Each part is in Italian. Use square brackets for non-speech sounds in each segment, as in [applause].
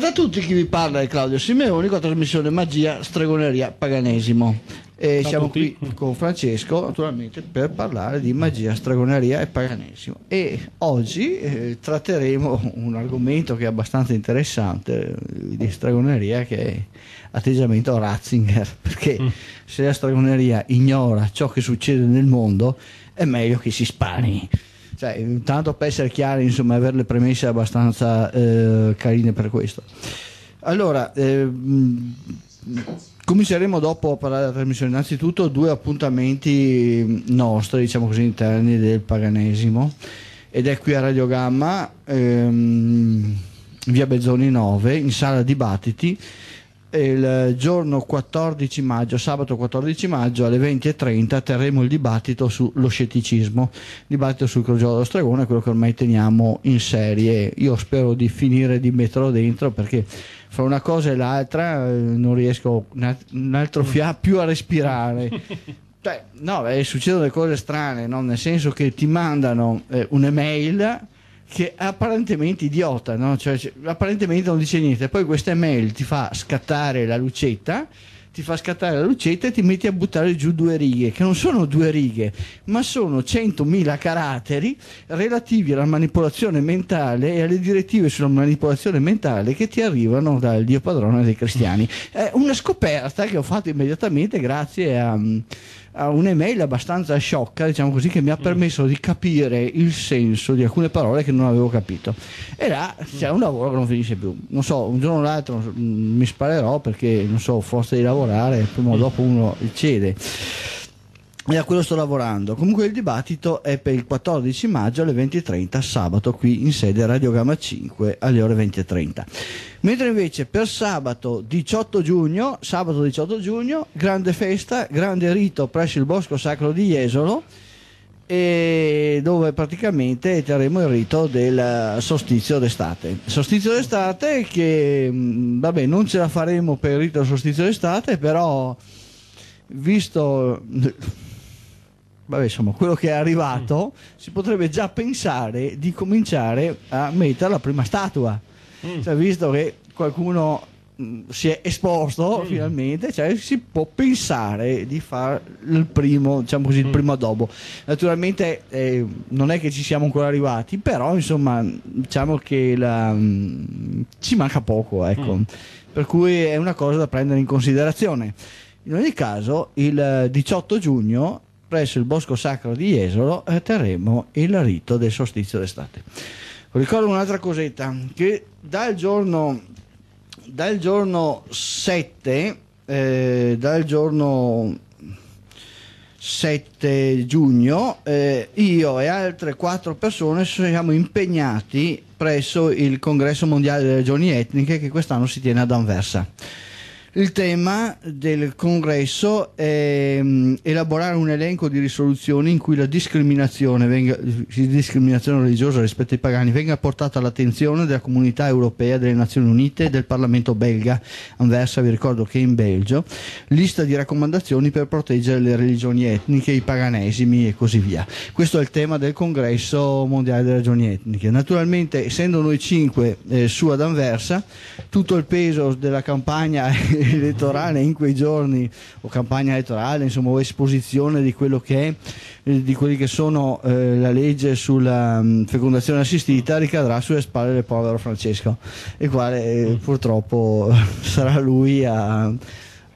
Salve a tutti, chi vi parla è Claudio Simeoni con la trasmissione Magia, Stregoneria, Paganesimo. E siamo qui con Francesco naturalmente per parlare di magia, stregoneria e paganesimo e oggi eh, tratteremo un argomento che è abbastanza interessante eh, di stregoneria che è atteggiamento Ratzinger [laughs] perché mm. se la stregoneria ignora ciò che succede nel mondo è meglio che si spari cioè, intanto per essere chiari, insomma, avere le premesse abbastanza eh, carine per questo. Allora, eh, cominceremo dopo a parlare della trasmissione. Innanzitutto due appuntamenti nostri, diciamo così, interni del paganesimo. Ed è qui a Radiogamma, ehm, via Bezzoni 9, in sala dibattiti il giorno 14 maggio, sabato 14 maggio alle 20.30 terremo il dibattito sullo scetticismo, dibattito sul crogiolo dello stregone, quello che ormai teniamo in serie. Io spero di finire di metterlo dentro perché fra una cosa e l'altra eh, non riesco un altro fia [laughs] più a respirare. [laughs] Cioè, no, beh, succedono delle cose strane, no? nel senso che ti mandano eh, un'email che è apparentemente idiota, no? cioè, apparentemente non dice niente. Poi questa email ti fa scattare la lucetta, ti fa scattare la lucetta e ti metti a buttare giù due righe, che non sono due righe, ma sono 100.000 caratteri relativi alla manipolazione mentale e alle direttive sulla manipolazione mentale che ti arrivano dal Dio padrone dei cristiani. È una scoperta che ho fatto immediatamente grazie a un'email abbastanza sciocca, diciamo così, che mi ha mm. permesso di capire il senso di alcune parole che non avevo capito. E là mm. c'è un lavoro che non finisce più. Non so, un giorno o l'altro mm, mi sparerò perché, non so, forza di lavorare, prima o dopo uno cede e a quello sto lavorando. Comunque il dibattito è per il 14 maggio alle 20.30 sabato qui in sede Radiogramma 5 alle ore 20.30. Mentre invece per sabato 18 giugno, sabato 18 giugno, grande festa, grande rito presso il Bosco Sacro di Jesolo dove praticamente terremo il rito del sostizio d'estate. Sostizio d'estate che mm, vabbè non ce la faremo per il rito del sostizio d'estate, però visto vabbè, insomma, quello che è arrivato, mm. si potrebbe già pensare di cominciare a mettere la prima statua. Mm. Cioè, visto che qualcuno mh, mm, si è esposto mm. finalmente, cioè, si può pensare di fare il primo, diciamo così, il mm. primo adobo. Naturalmente eh, non è che ci siamo ancora arrivati, però insomma, diciamo che la, mh, mm, ci manca poco, ecco. Per cui è una cosa da prendere in considerazione. In ogni caso, il 18 eh, giugno presso il Bosco Sacro di Jesolo eh, terremo il rito del solstizio d'estate. Ricordo un'altra cosetta, che dal giorno, dal giorno 7, eh, dal giorno 7 giugno eh, io e altre quattro persone siamo impegnati presso il congresso mondiale delle regioni etniche che quest'anno si tiene ad Anversa il tema del congresso è mm, elaborare un elenco di risoluzioni in cui la discriminazione, venga, discriminazione religiosa rispetto ai pagani venga portata all'attenzione della comunità europea, delle Nazioni Unite e del Parlamento belga. Anversa, vi ricordo che in Belgio, lista di raccomandazioni per proteggere le religioni etniche, i paganesimi e così via. Questo è il tema del congresso mondiale delle ragioni etniche. Naturalmente, essendo noi cinque eh, su ad Anversa, tutto il peso della campagna [laughs] [laughs] elettorale in quei giorni o campagna elettorale, insomma, o esposizione di quello che è, eh, di quelli che sono eh, la legge sulla mh, mm, fecondazione assistita ricadrà sulle spalle del povero Francesco, il quale eh, purtroppo [laughs] sarà lui a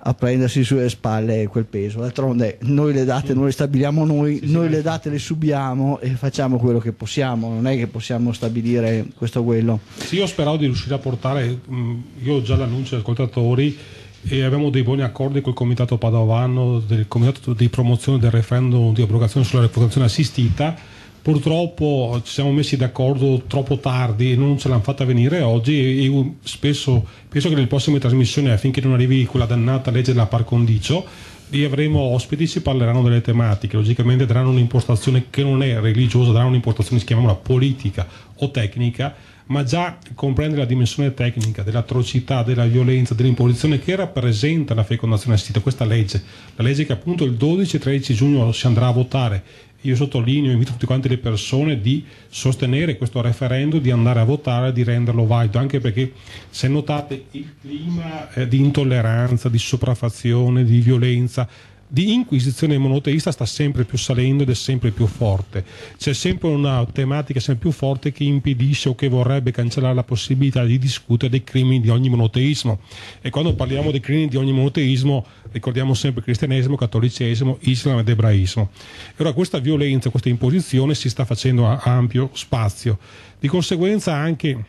a prendersi sulle spalle quel peso. D'altronde noi le date non le stabiliamo noi, sì, noi sì. le date le subiamo e facciamo quello che possiamo, non è che possiamo stabilire questo o quello. Sì, io speravo di riuscire a portare, mm, io ho già l'annuncio agli ascoltatori e abbiamo dei buoni accordi col comitato padovano, del comitato di promozione del referendum di abrogazione sulla reputazione assistita purtroppo ci siamo messi d'accordo troppo tardi e non ce l'hanno fatta venire oggi e spesso penso che nelle prossime trasmissioni affinché eh, non arrivi quella dannata legge della par condicio lì avremo ospiti si parleranno delle tematiche logicamente daranno un'impostazione che non è religiosa daranno un'impostazione si chiamiamola politica o tecnica ma già comprendere la dimensione tecnica dell'atrocità, della violenza, dell'imposizione che rappresenta la fecondazione assistita, questa legge, la legge che appunto il 12 13 giugno si andrà a votare io sottolineo, invito tutte quante le persone di sostenere questo referendum, di andare a votare, di renderlo valido, anche perché se notate il clima eh, di intolleranza, di sopraffazione, di violenza di inquisizione monoteista sta sempre più salendo ed è sempre più forte. C'è sempre una tematica sempre più forte che impedisce o che vorrebbe cancellare la possibilità di discutere dei crimini di ogni monoteismo. E quando parliamo dei crimini di ogni monoteismo, ricordiamo sempre cristianesimo, cattolicesimo, islam ed ebraismo. E allora questa violenza, questa imposizione si sta facendo a ampio spazio. Di conseguenza anche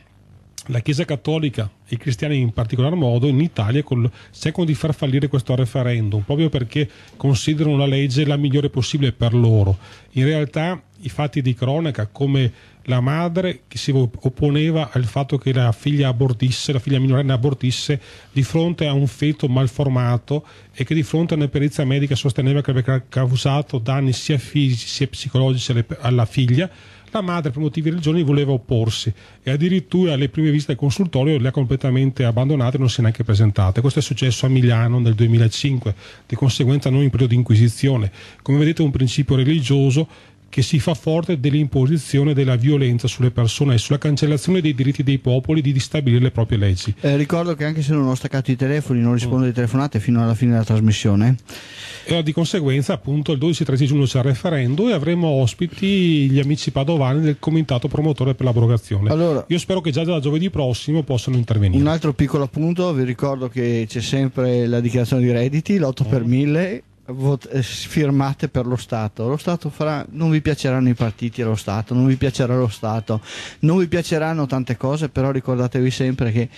la Chiesa Cattolica e i cristiani in particolar modo in Italia col, cercano di far fallire questo referendum proprio perché considerano la legge la migliore possibile per loro. In realtà i fatti di cronaca come la madre che si opponeva al fatto che la figlia abortisse, la figlia minorenne abortisse di fronte a un feto malformato e che di fronte a una perizia medica sosteneva che aveva causato danni sia fisici sia psicologici alla figlia la madre, per motivi religiosi, voleva opporsi e addirittura alle prime visite del consultorio le ha completamente abbandonate e non si è neanche presentate. Questo è successo a Milano nel 2005, di conseguenza non in periodo di inquisizione. Come vedete è un principio religioso che si fa forte dell'imposizione della violenza sulle persone e sulla cancellazione dei diritti dei popoli di stabilire le proprie leggi. Eh, ricordo che anche se non ho staccato i telefoni, non rispondo alle telefonate fino alla fine della trasmissione. E di conseguenza, appunto, il 12-13 giugno c'è il referendum e avremo ospiti gli amici padovani del comitato promotore per l'abrogazione. Allora, Io spero che già da giovedì prossimo possano intervenire. Un altro piccolo appunto, vi ricordo che c'è sempre la dichiarazione di redditi, l'8 oh. per 1000 mm. Eh, firmate per lo Stato. Lo Stato farà, non vi piaceranno i partiti allo Stato, non vi piacerà lo Stato, non vi piaceranno tante cose, però ricordatevi sempre che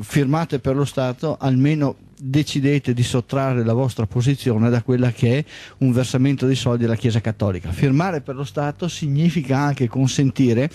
firmate per lo Stato almeno decidete di sottrarre la vostra posizione da quella che è un versamento di soldi alla Chiesa Cattolica. Firmare per lo Stato significa anche consentire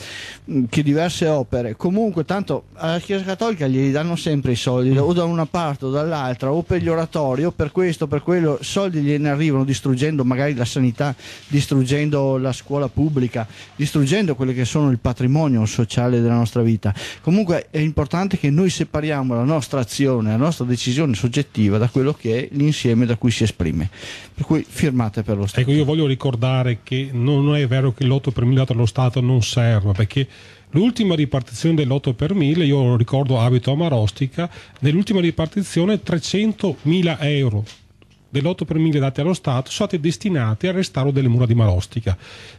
mm, che diverse opere, comunque tanto alla Chiesa Cattolica gli danno sempre i soldi, o da una parte o dall'altra, o per gli oratori, o per questo, o per quello, soldi gliene arrivano distruggendo magari la sanità, distruggendo la scuola pubblica, distruggendo quello che sono il patrimonio sociale della nostra vita. Comunque è importante che noi separiamo la nostra azione, la nostra decisione sociale soggettiva da quello che è l'insieme da cui si esprime. Per cui firmate per lo Stato. Ecco, io voglio ricordare che non è vero che l'otto per mille dato allo Stato non serva, perché l'ultima ripartizione dell'otto per mille, io ricordo abito a Marostica, nell'ultima ripartizione 300.000 euro dell'otto per mille dati allo Stato sono stati destinati al restauro delle mura di Marostica,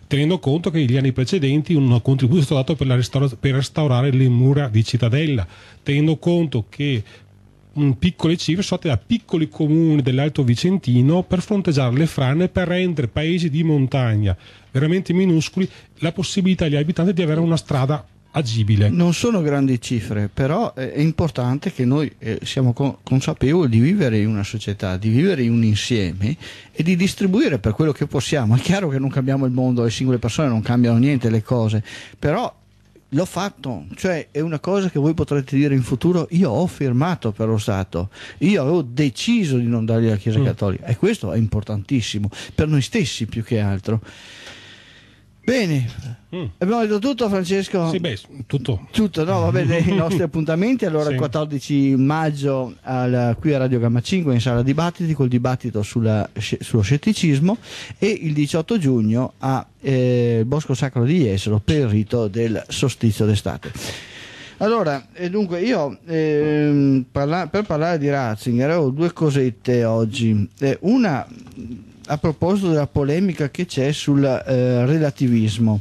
tenendo conto che negli anni precedenti un contributo è stato dato per, restaura- per restaurare le mura di Cittadella, tenendo conto che piccole cifre sotte da piccoli comuni dell'Alto Vicentino per fronteggiare le frane per rendere paesi di montagna veramente minuscoli la possibilità agli abitanti di avere una strada agibile. Non sono grandi cifre, però eh, è importante che noi eh, siamo consapevoli di vivere in una società, di vivere in un insieme e di distribuire per quello che possiamo. È chiaro che non cambiamo il mondo, le singole persone non cambiano niente le cose, però l'ho fatto, cioè è una cosa che voi potrete dire in futuro, io ho firmato per lo Stato, io avevo deciso di non dargli la Chiesa mm. Cattolica e questo è importantissimo per noi stessi più che altro. Bene, Mm. Abbiamo detto tutto, Francesco? Sì, beh, tutto. Tutto, no? Vabbè, dei [laughs] nostri appuntamenti. Allora, il 14 maggio al, qui a Radio Gamma 5 in sala dibattiti col dibattito sulla, sullo scetticismo e il 18 giugno a eh, Bosco Sacro di Jesolo per il rito del sostizio d'estate. Allora, eh, dunque io ehm, parla per parlare di Ratzinger ho due cosette oggi. Eh, una a proposito della polemica che c'è sul eh, relativismo.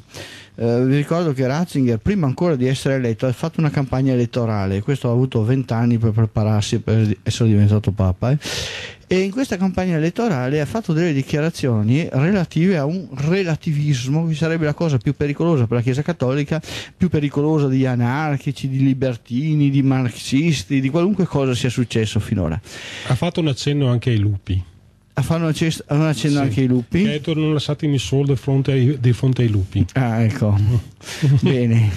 Eh, vi ricordo che Ratzinger, prima ancora di essere eletto, ha fatto una campagna elettorale, questo ha avuto vent'anni per prepararsi per essere diventato Papa, eh? e in questa campagna elettorale ha fatto delle dichiarazioni relative a un relativismo che sarebbe la cosa più pericolosa per la Chiesa Cattolica, più pericolosa di anarchici, di libertini, di marxisti, di qualunque cosa sia successo finora. Ha fatto un accenno anche ai lupi fanno un accenno sì. anche ai lupi. Gator eh, non lasciatemi solo di, di fronte ai, lupi. Ah, ecco. [laughs] Bene.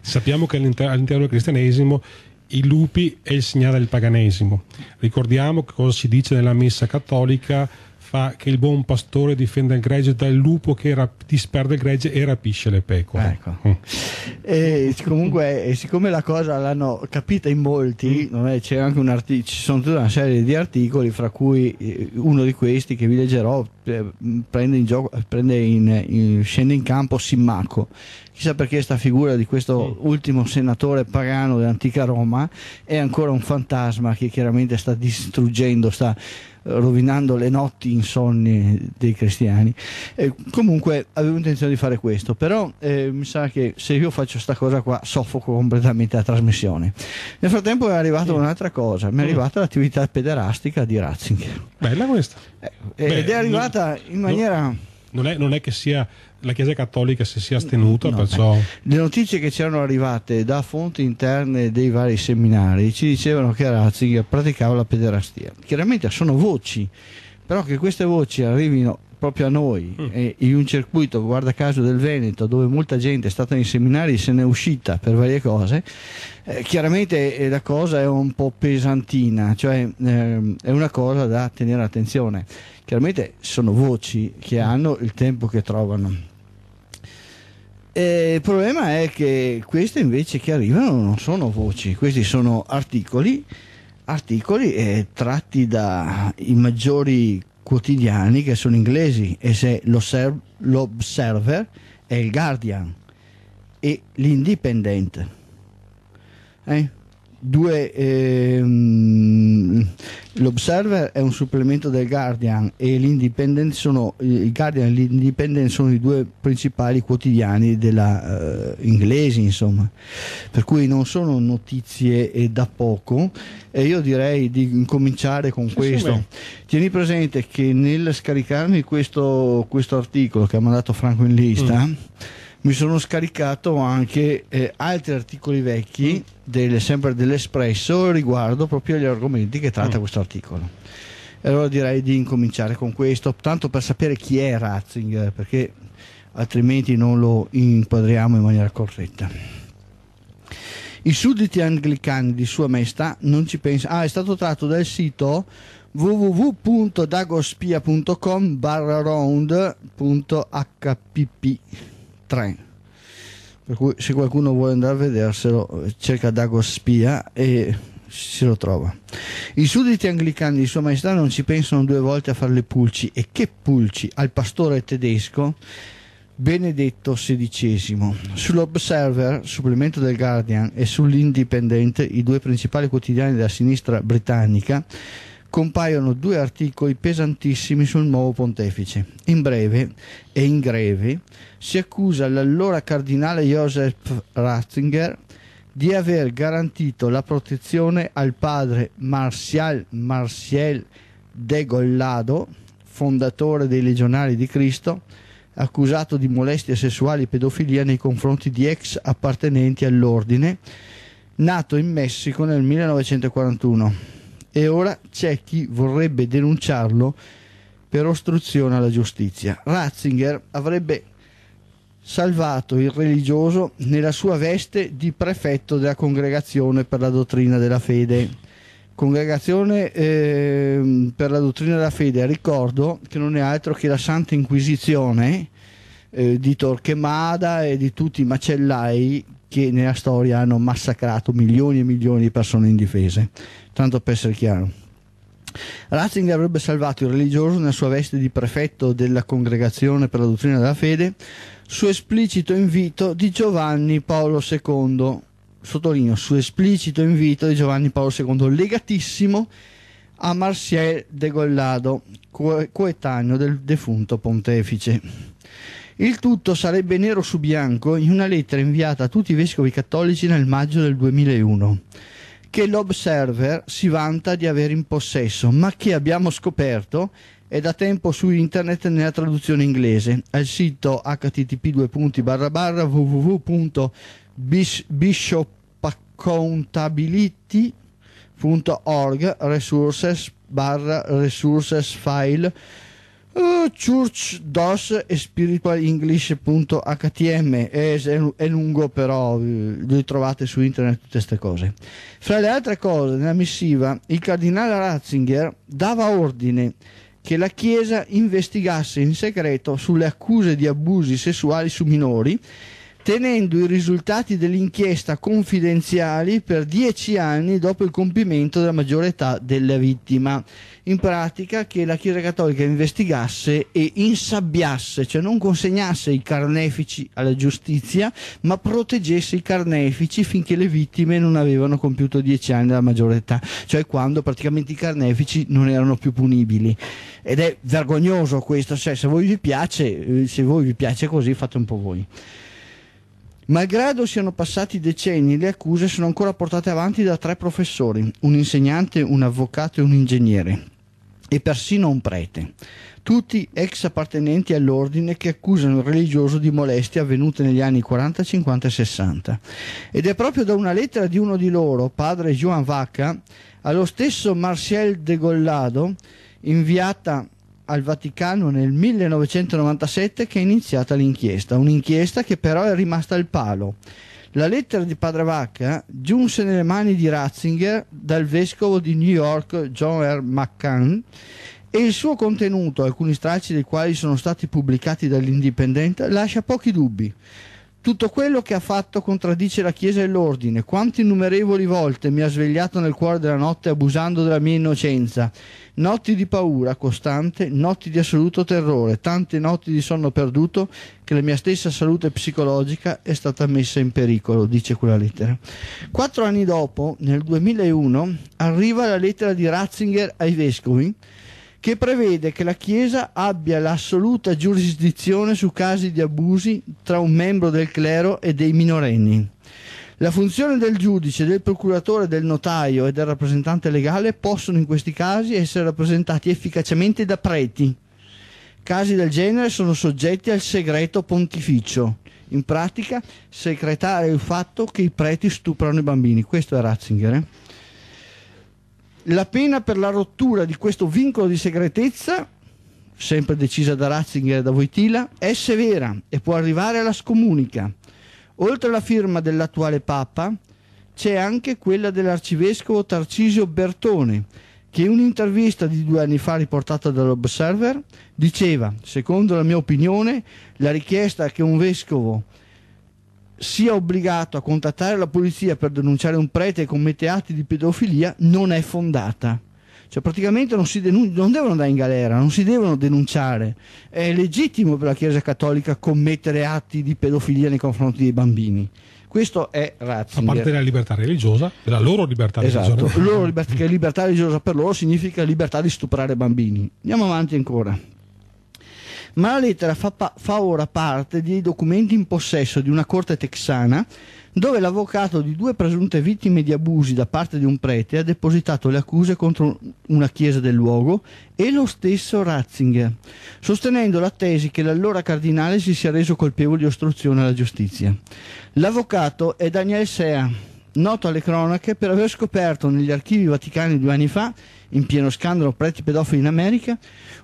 Sappiamo che all'interno, all'interno del cristianesimo i lupi è il segnale del paganesimo. Ricordiamo che cosa si dice nella messa cattolica fa che il buon pastore difenda il gregge dal lupo che rap- disperde il gregge e rapisce le pecore. Ecco. Mm. E comunque, siccome la cosa l'hanno capita in molti, mm. c'è anche un artic- ci sono tutta una serie di articoli, fra cui eh, uno di questi che vi leggerò eh, prende in, gioco, prende in, in scende in campo Simmaco. Chissà perché questa figura di questo mm. ultimo senatore pagano dell'antica Roma è ancora un fantasma che chiaramente sta distruggendo, sta rovinando le notti insonni dei cristiani. Eh, comunque avevo intenzione di fare questo, però eh, mi sa che se io faccio questa cosa qua soffoco completamente la trasmissione. Nel frattempo è arrivata sì. un'altra cosa, mi è mm. arrivata l'attività pederastica di Ratzinger. Bella questa. Eh, Beh, ed è arrivata in maniera... No non è, non è che sia la Chiesa Cattolica si sia astenuta. No, perciò... Eh, le notizie che c'erano arrivate da fonti interne dei vari seminari ci dicevano che Ratzinger praticava la pederastia. Chiaramente sono voci, però che queste voci arrivino proprio a noi mm. e in un circuito, guarda caso, del Veneto dove molta gente è stata in seminari e se n'è uscita per varie cose, eh, chiaramente eh, la cosa è un po' pesantina, cioè ehm, è una cosa da tenere attenzione. Chiaramente sono voci che hanno il tempo che trovano. E eh, il problema è che queste invece che arrivano non sono voci, questi sono articoli, articoli eh, tratti dai maggiori quotidiani che sono inglesi e se l'Observer è il Guardian e l'Independent. Eh? due ehm, l'Observer è un supplemento del Guardian e l'Independent sono il Guardian e l'Independent sono i due principali quotidiani della, eh, inglesi insomma per cui non sono notizie eh, da poco e io direi di cominciare con sì, questo sì, tieni presente che nel scaricarmi questo, questo articolo che ha mandato Franco in lista mm mi sono scaricato anche eh, altri articoli vecchi, mm. del, sempre dell'Espresso, riguardo proprio agli argomenti che tratta mm. questo articolo. E allora direi di incominciare con questo, tanto per sapere chi è Ratzinger, perché altrimenti non lo inquadriamo in maniera corretta. I sudditi anglicani di Sua Maestà non ci pensano. Ah, è stato tratto dal sito www.dagospia.com round.hpp 3 per cui se qualcuno vuole andare a vederselo cerca Dago Spia e si lo trova i sudditi anglicani di sua maestà non ci pensano due volte a fare le pulci e che pulci al pastore tedesco Benedetto XVI. Sull'Observer, supplemento del Guardian, e sull'Indipendente, i due principali quotidiani della sinistra britannica, compaiono due articoli pesantissimi sul nuovo pontefice. In breve e in greve si accusa l'allora cardinale Joseph Ratzinger di aver garantito la protezione al padre Marcial Marciel de Gollado, fondatore dei Legionari di Cristo, accusato di molestie sessuali e pedofilia nei confronti di ex appartenenti all'ordine, nato in Messico nel 1941 e ora c'è chi vorrebbe denunciarlo per ostruzione alla giustizia. Ratzinger avrebbe salvato il religioso nella sua veste di prefetto della congregazione per la dottrina della fede. Congregazione eh, per la dottrina della fede, ricordo che non è altro che la Santa Inquisizione eh, di Torquemada e di tutti i macellai che nella storia hanno massacrato milioni e milioni di persone indifese. Tanto per essere chiaro. Ratzinger avrebbe salvato il religioso nella sua veste di prefetto della congregazione per la dottrina della fede su esplicito invito di Giovanni Paolo II, sottolineo, su esplicito invito di Giovanni Paolo II, legatissimo a Marcial de Gollado, coetaneo del defunto pontefice. Il tutto sarebbe nero su bianco in una lettera inviata a tutti i vescovi cattolici nel maggio del 2001 che l'Observer si vanta di avere in possesso, ma che abbiamo scoperto è da tempo su internet nella traduzione inglese al sito http www.bishopaccountability.org resources barra resources file Uh, eh, churchdos spiritualenglish.htm è, è, lungo però eh, lo trovate su internet tutte queste cose fra le altre cose nella missiva il cardinale Ratzinger dava ordine che la chiesa investigasse in segreto sulle accuse di abusi sessuali su minori tenendo i risultati dell'inchiesta confidenziali per dieci anni dopo il compimento della maggiore età della vittima in pratica che la Chiesa Cattolica investigasse e insabbiasse, cioè non consegnasse i carnefici alla giustizia, ma proteggesse i carnefici finché le vittime non avevano compiuto dieci anni dalla maggiore età, cioè quando praticamente i carnefici non erano più punibili. Ed è vergognoso questo, cioè se voi vi piace, eh, se voi vi piace così fate un po' voi. Malgrado siano passati decenni, le accuse sono ancora portate avanti da tre professori, un insegnante, un avvocato e un ingegnere e persino un prete, tutti ex appartenenti all'ordine che accusano il religioso di molestie avvenute negli anni 40, 50 e 60. Ed è proprio da una lettera di uno di loro, padre Juan Vacca, allo stesso Marcel de Gollado, inviata al Vaticano nel 1997 che è iniziata l'inchiesta, un'inchiesta che però è rimasta al palo la lettera di Padre Vacca eh, giunse nelle mani di Ratzinger dal vescovo di New York John R. McCann e il suo contenuto, alcuni stracci dei quali sono stati pubblicati dall'Indipendente, lascia pochi dubbi. Tutto quello che ha fatto contraddice la Chiesa e l'ordine. Quante innumerevoli volte mi ha svegliato nel cuore della notte abusando della mia innocenza. Notti di paura costante, notti di assoluto terrore, tante notti di sonno perduto che la mia stessa salute psicologica è stata messa in pericolo, dice quella lettera. Quattro anni dopo, nel 2001, arriva la lettera di Ratzinger ai vescovi che prevede che la Chiesa abbia l'assoluta giurisdizione su casi di abusi tra un membro del clero e dei minorenni. La funzione del giudice, del procuratore, del notaio e del rappresentante legale possono in questi casi essere rappresentati efficacemente da preti. Casi del genere sono soggetti al segreto pontificio. In pratica, secretare il fatto che i preti stuprano i bambini. Questo è Ratzinger. Eh? La pena per la rottura di questo vincolo di segretezza, sempre decisa da Ratzinger e da Voitila, è severa e può arrivare alla scomunica. Oltre alla firma dell'attuale Papa, c'è anche quella dell'arcivescovo Tarcisio Bertone, che in un'intervista di due anni fa riportata dall'Observer diceva, secondo la mia opinione, la richiesta che un vescovo sia obbligato a contattare la polizia per denunciare un prete che commette atti di pedofilia non è fondata. Cioè praticamente non, si denun- non devono andare in galera, non si devono denunciare. È legittimo per la Chiesa Cattolica commettere atti di pedofilia nei confronti dei bambini. Questo è razzismo. A parte la libertà religiosa, la loro libertà esatto. religiosa. Loro liber- che libertà religiosa per loro significa libertà di stuprare bambini. Andiamo avanti ancora ma la lettera fa, pa- fa ora parte dei documenti in possesso di una corte texana dove l'avvocato di due presunte vittime di abusi da parte di un prete ha depositato le accuse contro una chiesa del luogo e lo stesso Ratzinger, sostenendo la tesi che l'allora cardinale si sia reso colpevole di ostruzione alla giustizia. L'avvocato è Daniel Sea, noto alle cronache per aver scoperto negli archivi vaticani due anni fa, in pieno scandalo preti pedofili in America,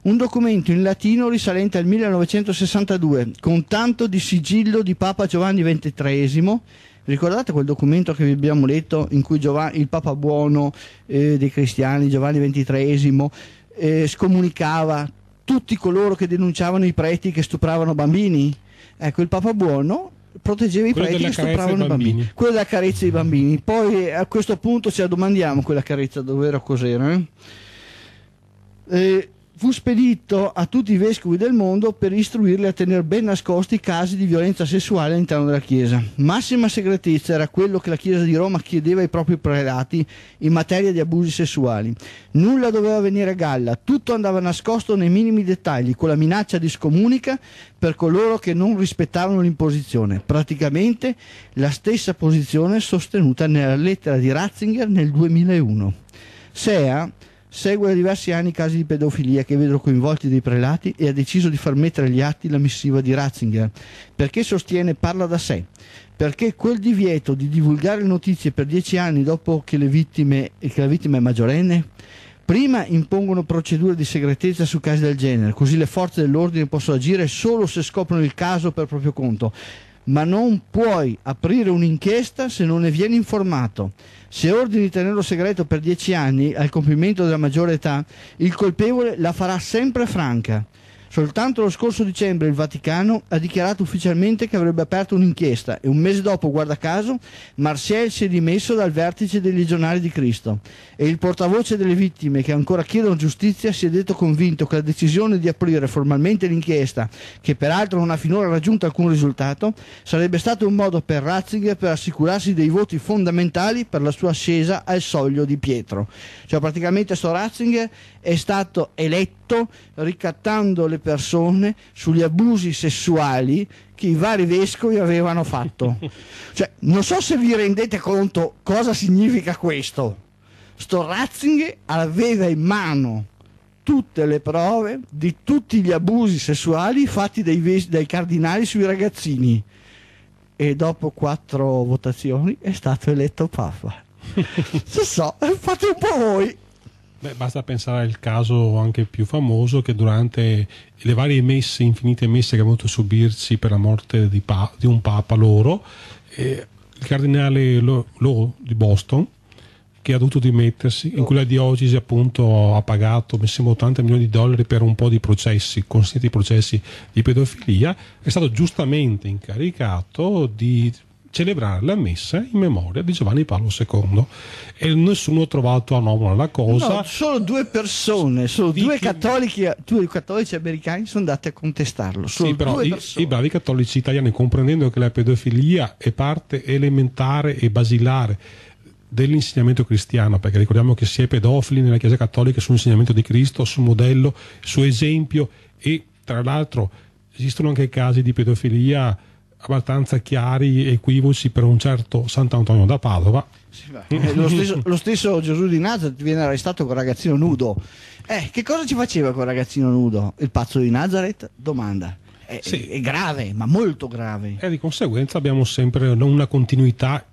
un documento in latino risalente al 1962, con tanto di sigillo di Papa Giovanni XXIII. Ricordate quel documento che vi abbiamo letto in cui Giovanni, il Papa buono eh, dei cristiani, Giovanni XXIII, eh, scomunicava tutti coloro che denunciavano i preti che stupravano bambini? Ecco, il Papa buono proteggeva i preti che stupravano i bambini. bambini. quello della carezza dei bambini poi a questo punto ci domandiamo quella carezza dove era cos'era eh? fu spedito a tutti i vescovi del mondo per istruirli a tenere ben nascosti i casi di violenza sessuale all'interno della Chiesa. Massima segretezza era quello che la Chiesa di Roma chiedeva ai propri prelati in materia di abusi sessuali. Nulla doveva venire a galla, tutto andava nascosto nei minimi dettagli, con la minaccia di scomunica per coloro che non rispettavano l'imposizione. Praticamente la stessa posizione sostenuta nella lettera di Ratzinger nel 2001. SEA Segue da diversi anni casi di pedofilia che vedono coinvolti dei prelati e ha deciso di far mettere agli atti la missiva di Ratzinger, perché sostiene parla da sé, perché quel divieto di divulgare notizie per dieci anni dopo che, vittime, che la vittima è maggiorenne Prima impongono procedure di segretezza su casi del genere, così le forze dell'ordine possono agire solo se scoprono il caso per proprio conto ma non puoi aprire un'inchiesta se non ne vieni informato. Se ordini di tenerlo segreto per dieci anni al compimento della maggiore età, il colpevole la farà sempre franca. Soltanto lo scorso dicembre il Vaticano ha dichiarato ufficialmente che avrebbe aperto un'inchiesta e un mese dopo, guarda caso, Marseille si è dimesso dal vertice dei legionari di Cristo e il portavoce delle vittime che ancora chiedono giustizia si è detto convinto che la decisione di aprire formalmente l'inchiesta, che peraltro non ha finora raggiunto alcun risultato, sarebbe stato un modo per Ratzinger per assicurarsi dei voti fondamentali per la sua ascesa al soglio di Pietro. Cioè praticamente sto Ratzinger è stato eletto ricattando le persone sugli abusi sessuali che i vari vescovi avevano fatto. [laughs] cioè, non so se vi rendete conto cosa significa questo. Sto Ratzinger aveva in mano tutte le prove di tutti gli abusi sessuali fatti dai, ves- dai cardinali sui ragazzini e dopo quattro votazioni è stato eletto Papa. Non [laughs] so, fate un po' voi. Beh, basta pensare al caso anche più famoso che durante le varie messe, infinite messe che hanno dovuto subirsi per la morte di, pa- di un papa loro, eh, il cardinale Law Lo- di Boston, che ha dovuto dimettersi, in cui la diocesi appunto ha pagato, mi sembra, 80 milioni di dollari per un po' di processi, consigliati processi di pedofilia, è stato giustamente incaricato di celebrare la messa in memoria di Giovanni Paolo II e nessuno ha trovato anomala la cosa. No, solo due persone, solo due, chi... cattolici, due cattolici americani sono andati a contestarlo. Sì, però i, i, bravi cattolici italiani, comprendendo che la pedofilia è parte elementare e basilare dell'insegnamento cristiano, perché ricordiamo che si è pedofili nella Chiesa Cattolica sull'insegnamento di Cristo, sul modello, suo esempio e tra l'altro esistono anche casi di pedofilia abbastanza chiari equivoci per un certo Sant'Antonio da Padova. Sì, eh, lo, stesso, lo, stesso, Gesù di Nazareth viene arrestato con ragazzino nudo. Eh, che cosa ci faceva quel ragazzino nudo? Il pazzo di Nazareth? Domanda. È, sì. è grave, ma molto grave. E di conseguenza abbiamo sempre una continuità,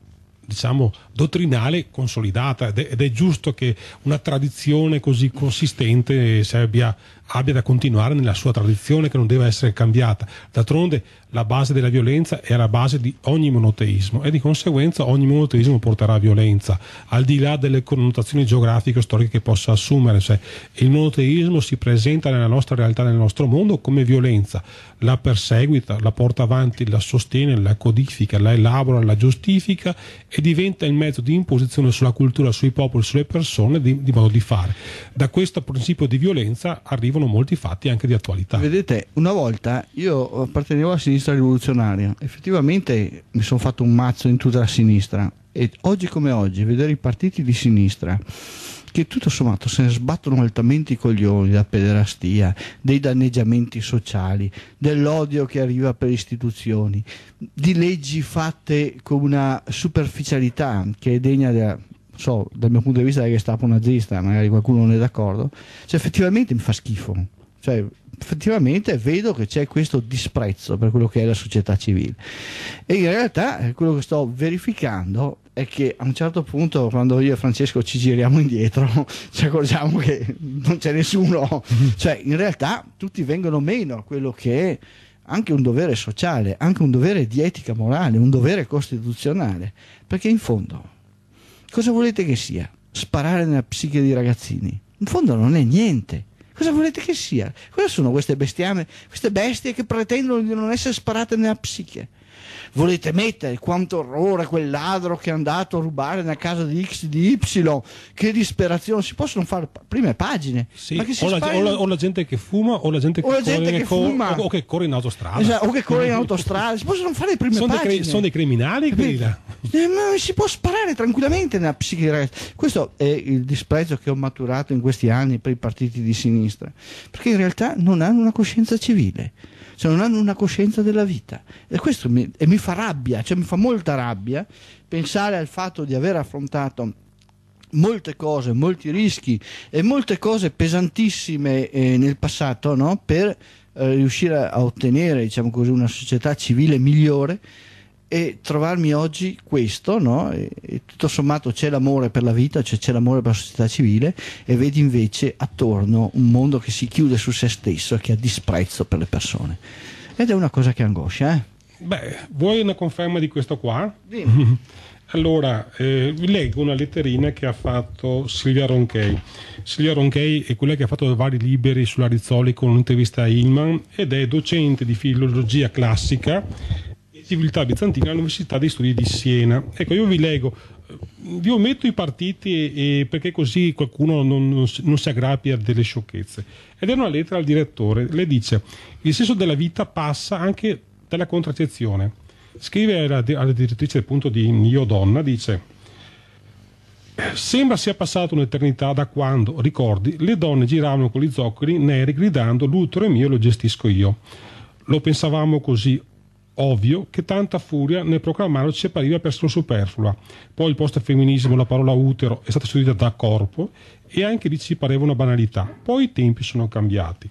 diciamo, dottrinale consolidata ed è, ed è giusto che una tradizione così consistente abbia, abbia da continuare nella sua tradizione che non deve essere cambiata. D'altronde la base della violenza è la base di ogni monoteismo e di conseguenza ogni monoteismo porterà a violenza, al di là delle connotazioni geografiche o storiche che possa assumere. Cioè, il monoteismo si presenta nella nostra realtà, nel nostro mondo, come violenza, la perseguita, la porta avanti, la sostiene, la codifica, la elabora, la giustifica e diventa il mezzo mezzo di imposizione sulla cultura, sui popoli, sulle persone, di, di, modo di fare. Da questo principio di violenza arrivano molti fatti anche di attualità. Vedete, una volta io appartenevo alla sinistra rivoluzionaria, effettivamente mi sono fatto un mazzo in tutta la sinistra e oggi come oggi vedere i partiti di sinistra che tutto sommato se ne sbattono altamente i coglioni della pederastia, dei danneggiamenti sociali, dell'odio che arriva per istituzioni, di leggi fatte con una superficialità che è degna della, so, dal mio punto di vista della Gestapo nazista, magari qualcuno non è d'accordo, cioè effettivamente mi fa schifo. Cioè, effettivamente vedo che c'è questo disprezzo per quello che è la società civile e in realtà eh, quello che sto verificando è che a un certo punto, quando io e Francesco ci giriamo indietro, [laughs] ci accorgiamo che non c'è nessuno. [laughs] cioè, in realtà tutti vengono meno a quello che è anche un dovere sociale, anche un dovere di etica morale, un dovere costituzionale. Perché in fondo, cosa volete che sia? Sparare nella psiche dei ragazzini? In fondo non è niente. Cosa volete che sia? Cosa sono queste bestiame, queste bestie che pretendono di non essere sparate nella psiche? volete mettere, quanto orrore quel ladro che è andato a rubare nella casa di X, di Y, che disperazione, si possono fare prime pagine. Sì, o, la, o, la, o, la, gente che fuma o la gente che, la gente che fuma. O, che corre in autostrada. Esatto, o che corre in autostrada, si possono fare le prime sono pagine. Dei, sono dei criminali quelli Eh, ma si può sparare tranquillamente nella psichiatria. Questo è il disprezzo che ho maturato in questi anni per i partiti di sinistra, perché in realtà non hanno una coscienza civile se cioè, non hanno una coscienza della vita. E questo mi, e mi fa rabbia, cioè mi fa molta rabbia pensare al fatto di aver affrontato molte cose, molti rischi e molte cose pesantissime eh, nel passato no? per eh, riuscire a ottenere diciamo così, una società civile migliore e trovarmi oggi questo, no? e, e tutto sommato c'è l'amore per la vita, c'è, c'è l'amore per la società civile e vedi invece attorno un mondo che si chiude su se stesso e che ha disprezzo per le persone. Ed è una cosa che angoscia. Eh? Beh, vuoi una conferma di questo qua? Dimmi. [laughs] Allora, eh, vi leggo una letterina che ha fatto Silvia Ronchei. Silvia Ronchei è quella che ha fatto vari libri sulla Rizzoli con un'intervista a Hillman ed è docente di filologia classica civiltà bizantina all'Università degli Studi di Siena. Ecco, io vi leggo, vi eh, ometto i partiti e, perché così qualcuno non, non, non si aggrappi a delle sciocchezze. Ed è una lettera al direttore, le dice, il senso della vita passa anche dalla contraccezione. Scrive alla, alla direttrice appunto di Io Donna, dice... Sembra sia passata un'eternità da quando, ricordi, le donne giravano con gli zoccoli neri gridando l'utero è mio, e lo gestisco io. Lo pensavamo così, ovvio che tanta furia nel proclamarlo ci appariva persino superflua. Poi il post-femminismo, la parola utero è stata studiata da corpo e anche lì ci pareva una banalità. Poi i tempi sono cambiati.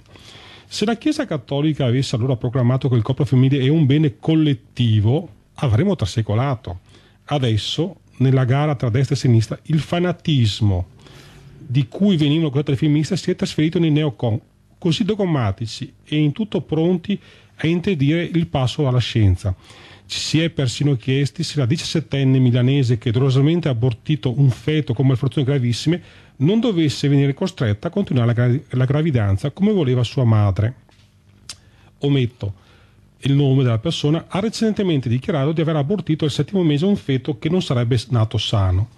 Se la Chiesa cattolica avesse allora proclamato che il corpo femminile è un bene collettivo, avremmo trasecolato. Adesso, nella gara tra destra e sinistra, il fanatismo di cui venivano accusate le femministe si è trasferito nei neocon, così dogmatici e in tutto pronti a a impedire il passo alla scienza. Ci si è persino chiesti se la 17enne milanese che dolorosamente ha abortito un feto con malfortune gravissime non dovesse venire costretta a continuare la, gra- la gravidanza come voleva sua madre. Ometto il nome della persona, ha recentemente dichiarato di aver abortito al settimo mese un feto che non sarebbe nato sano.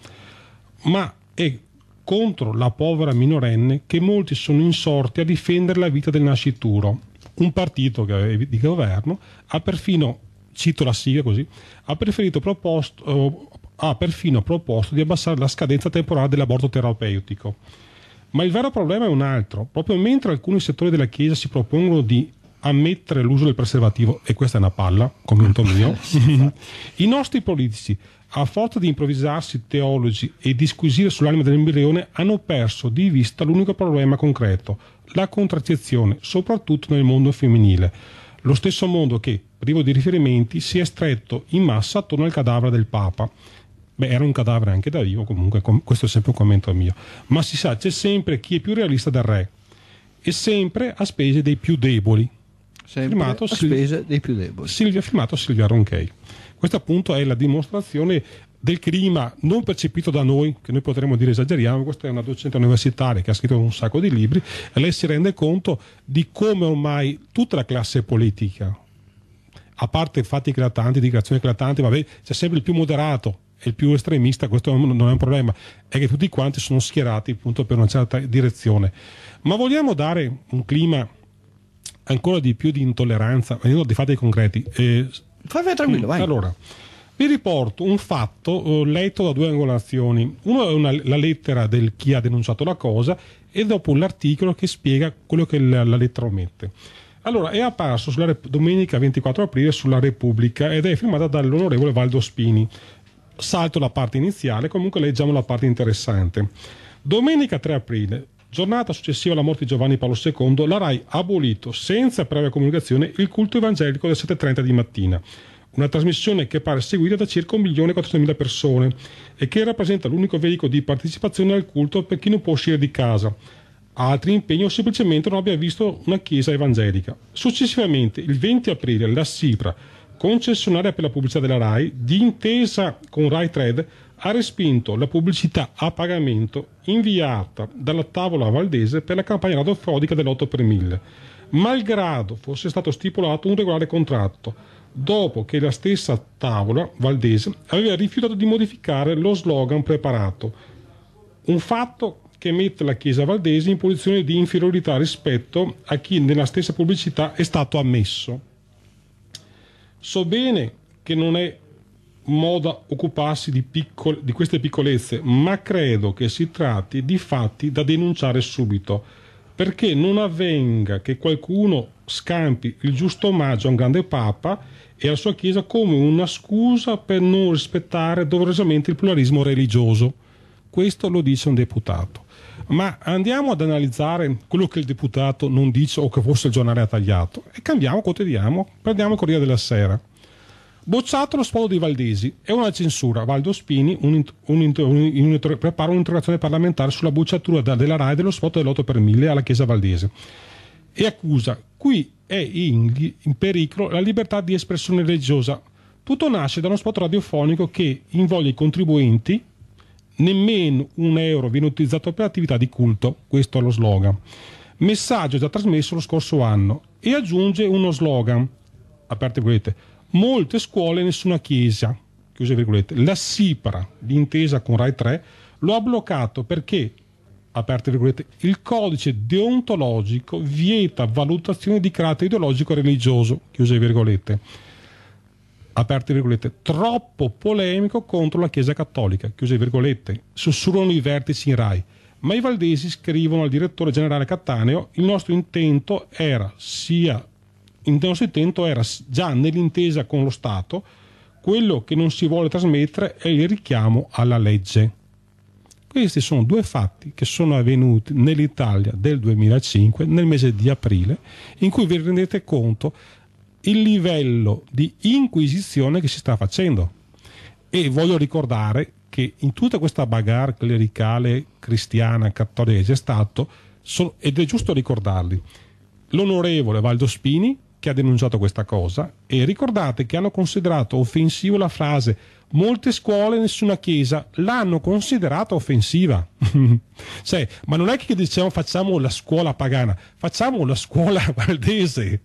Ma è contro la povera minorenne che molti sono insorti a difendere la vita del nascituro un partito che è di governo ha perfino, cito la sigla così, ha, proposto, ha perfino proposto di abbassare la scadenza temporale dell'aborto terapeutico. Ma il vero problema è un altro. Proprio mentre alcuni settori della Chiesa si propongono di ammettere l'uso del preservativo, e questa è una palla, commento mio, [laughs] i nostri politici, a forza di improvvisarsi teologi e disquisire sull'anima dell'embrione, hanno perso di vista l'unico problema concreto, la contraccezione, soprattutto nel mondo femminile, lo stesso mondo che, privo di riferimenti, si è stretto in massa attorno al cadavere del Papa. Beh, era un cadavere anche da vivo, comunque com- questo è sempre un commento mio. Ma si sa, c'è sempre chi è più realista del re e sempre a spese dei più deboli. Sempre a Sil- spese dei più deboli. Silvia, firmato Silvia Ronchei. Questa appunto è la dimostrazione del clima non percepito da noi, che noi potremmo dire esageriamo, questa è una docente universitaria che ha scritto un sacco di libri, lei si rende conto di come ormai tutta la classe politica, a parte fatti eclatanti, dichiarazioni eclatanti, vabbè, c'è sempre il più moderato e il più estremista, questo non è un problema, è che tutti quanti sono schierati appunto per una certa direzione. Ma vogliamo dare un clima ancora di più di intolleranza, venendo di fatti concreti. Eh, Fai via tranquillo, mm, vai. Allora, vi riporto un fatto eh, letto da due angolazioni. Uno è una, la lettera del chi ha denunciato la cosa e dopo l'articolo che spiega quello che la, la lettera omette. Allora, è apparso sulla, domenica 24 aprile sulla Repubblica ed è firmata dall'onorevole Valdo Spini. Salto la parte iniziale, comunque leggiamo la parte interessante. Domenica 3 aprile, giornata successiva alla morte di Giovanni Paolo II, la RAI ha abolito senza previa comunicazione il culto evangelico del 7.30 di mattina una trasmissione che pare seguita da circa 1.400.000 persone e che rappresenta l'unico veicolo di partecipazione al culto per chi non può uscire di casa, altri impegni o semplicemente non abbia visto una chiesa evangelica. Successivamente, il 20 aprile, la SIPRA, concessionaria per la pubblicità della RAI, d'intesa con RAI Trade, ha respinto la pubblicità a pagamento inviata dalla tavola valdese per la campagna radiofrodica dell'8 per 1000, malgrado fosse stato stipulato un regolare contratto dopo che la stessa tavola valdese aveva rifiutato di modificare lo slogan preparato. Un fatto che mette la Chiesa valdese in posizione di inferiorità rispetto a chi nella stessa pubblicità è stato ammesso. So bene che non è moda occuparsi di, piccole, di queste piccolezze, ma credo che si tratti di fatti da denunciare subito perché non avvenga che qualcuno scampi il giusto omaggio a un grande papa e alla sua chiesa come una scusa per non rispettare doverosamente il pluralismo religioso. Questo lo dice un deputato. Ma andiamo ad analizzare quello che il deputato non dice o che forse il giornale ha tagliato e cambiamo quotidiano, prendiamo il Corriere della Sera. Bocciato lo spodo di Valdesi e una censura. Valdo Spini prepara un'interrogazione parlamentare sulla bocciatura da, della RAI dello spot dell'8 per 1000 alla Chiesa Valdese e accusa qui è in, in pericolo la libertà di espressione religiosa. Tutto nasce da uno spot radiofonico che invoglia i contribuenti nemmeno un euro viene utilizzato per attività di culto, questo è lo slogan. Messaggio già trasmesso lo scorso anno e aggiunge uno slogan, aperte virgolette, molte scuole e nessuna chiesa. La SIPRA, d'intesa con Rai 3, lo ha bloccato perché, aperte virgolette, il codice deontologico vieta valutazioni di carattere ideologico e religioso, chiuse virgolette. Aperte virgolette, troppo polemico contro la Chiesa Cattolica, chiuse virgolette, sussurrano i vertici in Rai ma i valdesi scrivono al direttore generale Cattaneo il nostro intento era sia in Settento era già nell'intesa con lo Stato, quello che non si vuole trasmettere è il richiamo alla legge. Questi sono due fatti che sono avvenuti nell'Italia del 2005, nel mese di aprile, in cui vi rendete conto il livello di inquisizione che si sta facendo. E voglio ricordare che in tutta questa bagarre clericale cristiana cattolica c'è stato, ed è giusto ricordarli, l'onorevole Valdospini che ha denunciato questa cosa e ricordate che hanno considerato offensivo la frase molte scuole nessuna chiesa l'hanno considerata offensiva. cioè, [laughs] ma non è che diciamo facciamo la scuola pagana, facciamo la scuola [laughs] valdese.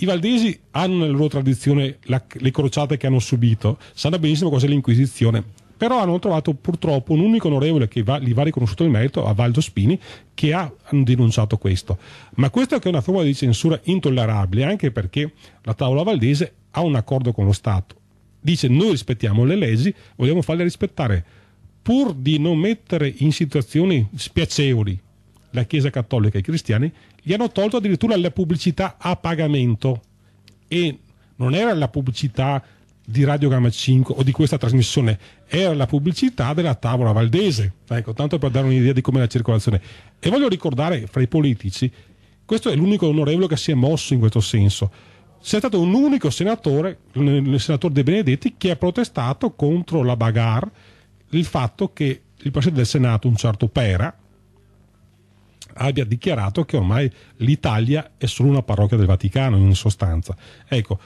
I valdesi hanno nella loro tradizione la, le crociate che hanno subito, sanno benissimo cos'è l'Inquisizione però hanno trovato purtroppo un unico onorevole che va, gli va riconosciuto il merito, a Valdo Spini, che ha denunciato questo. Ma questa è una forma di censura intollerabile, anche perché la tavola valdese ha un accordo con lo Stato. Dice noi rispettiamo le leggi, vogliamo farle rispettare, pur di non mettere in situazioni spiacevoli la Chiesa Cattolica e i cristiani, gli hanno tolto addirittura la pubblicità a pagamento. E non era la pubblicità di Radiogramma 5 o di questa trasmissione era la pubblicità della tavola valdese, ecco, tanto per dare un'idea di come la circolazione. E voglio ricordare fra i politici, questo è l'unico onorevole che si è mosso in questo senso. C'è stato un unico senatore, il senatore De Benedetti, che ha protestato contro la bagarre, il fatto che il Presidente del Senato, un certo Pera, abbia dichiarato che ormai l'Italia è solo una parrocchia del Vaticano, in sostanza. Ecco,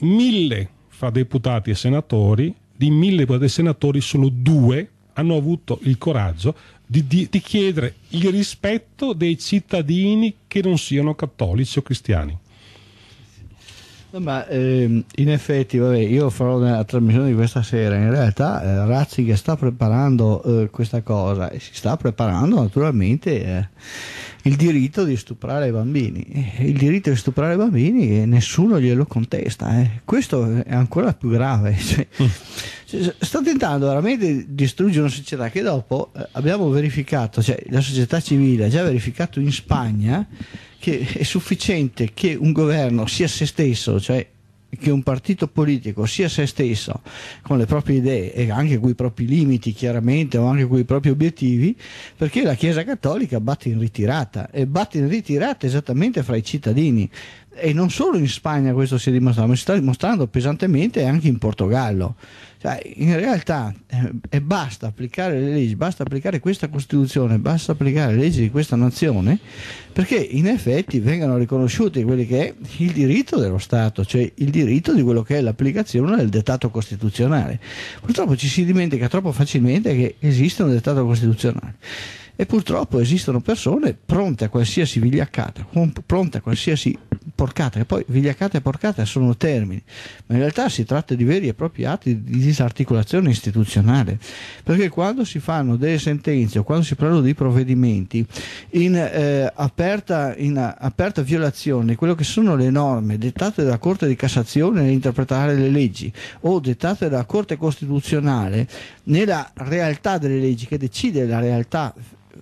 mille fra deputati e senatori, di mille deputati e senatori solo due hanno avuto il coraggio di, di, di chiedere il rispetto dei cittadini che non siano cattolici o cristiani. No, ma ehm, in effetti, vabbè, io farò una trasmissione di questa sera. In realtà, eh, Razzi che sta preparando eh, questa cosa e si sta preparando naturalmente. Eh il diritto di stuprare i bambini. Eh, il diritto di stuprare i bambini e eh, nessuno glielo contesta. Eh. Questo è ancora più grave. [laughs] Cioè, mm. cioè, sto tentando veramente di distruggere una società che dopo eh, abbiamo verificato, cioè la società civile ha già verificato in Spagna che è sufficiente che un governo sia se stesso, cioè che un partito politico sia se stesso con le proprie idee e anche con i propri limiti chiaramente o anche con i propri obiettivi perché la Chiesa Cattolica batte in ritirata e batte in ritirata esattamente fra i cittadini e non solo in Spagna questo si è dimostrato ma si sta dimostrando pesantemente anche in Portogallo cioè, in realtà eh, basta applicare le leggi, basta applicare questa Costituzione, basta applicare le leggi di questa nazione perché in effetti vengano riconosciuti quelli che è il diritto dello Stato, cioè il diritto di quello che è l'applicazione del dettato costituzionale. Purtroppo ci si dimentica troppo facilmente che esiste un dettato costituzionale e purtroppo esistono persone pronte a qualsiasi vigliaccata, pronte a qualsiasi porcata, che poi vigliaccata e porcata sono termini, ma in realtà si tratta di veri e propri atti di disarticolazione istituzionale, perché quando si fanno delle sentenze o quando si prendono dei provvedimenti in, eh, aperta, in aperta, violazione di quello che sono le norme dettate dalla Corte di Cassazione nell'interpretare le leggi o dettate dalla Corte Costituzionale, nella realtà delle leggi, che decide la realtà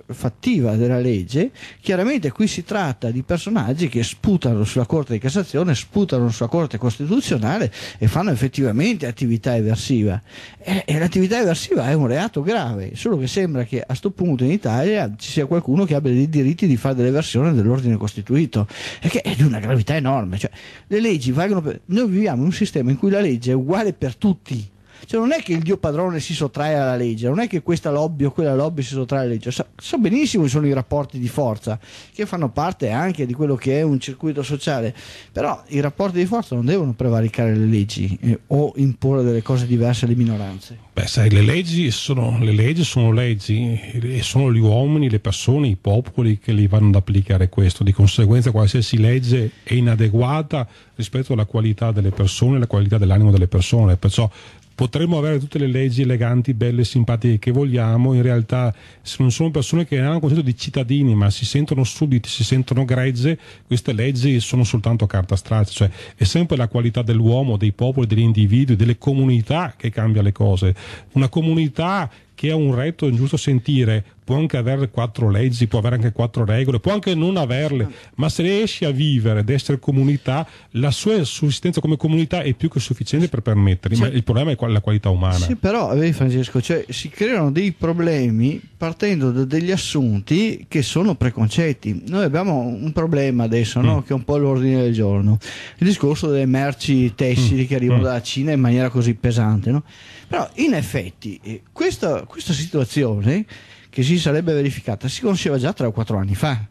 fattiva della legge, chiaramente qui si tratta di personaggi che sputano sulla Corte di Cassazione, sputano sulla Corte Costituzionale e fanno effettivamente attività eversiva. E, e l'attività eversiva è un reato grave, solo che sembra che a questo punto in Italia ci sia qualcuno che abbia dei diritti di fare dell'eversione dell'ordine costituito, e che è di una gravità enorme. Cioè, le leggi valgono per... Noi viviamo in un sistema in cui la legge è uguale per tutti cioè, non è che il Dio padrone si sottrae alla legge, non è che questa lobby o quella lobby si sottrae alla legge. So, so benissimo che sono i rapporti di forza che fanno parte anche di quello che è un circuito sociale, però i rapporti di forza non devono prevaricare le leggi eh, o imporre delle cose diverse alle minoranze. Beh, sai, le leggi sono le leggi, sono leggi e sono gli uomini, le persone, i popoli che li vanno ad applicare questo. Di conseguenza qualsiasi legge è inadeguata rispetto alla qualità delle persone, alla qualità dell'animo delle persone. Perciò potremmo avere tutte le leggi eleganti, belle, simpatiche che vogliamo, in realtà non sono persone che hanno un concetto di cittadini, ma si sentono sudditi, si sentono gregge, queste leggi sono soltanto carta straccia, cioè è sempre la qualità dell'uomo, dei popoli, degli individui, delle comunità che cambia le cose. Una comunità che ha un retto giusto sentire può anche avere quattro leggi, può avere anche quattro regole, può anche non averle, ma se riesce a vivere, ed essere comunità, la sua sussistenza come comunità è più che sufficiente per permettergli, sì. ma il problema è la qualità umana. Sì, però, vedi Francesco, cioè, si creano dei problemi partendo da degli assunti che sono preconcetti. Noi abbiamo un problema adesso, no? mm. che è un po' l'ordine del giorno, il discorso delle merci tessili mm. che arrivano mm. dalla Cina in maniera così pesante. No? Però in effetti eh, questa, questa, situazione che si sarebbe verificata si conosceva già 3 o 4 anni fa.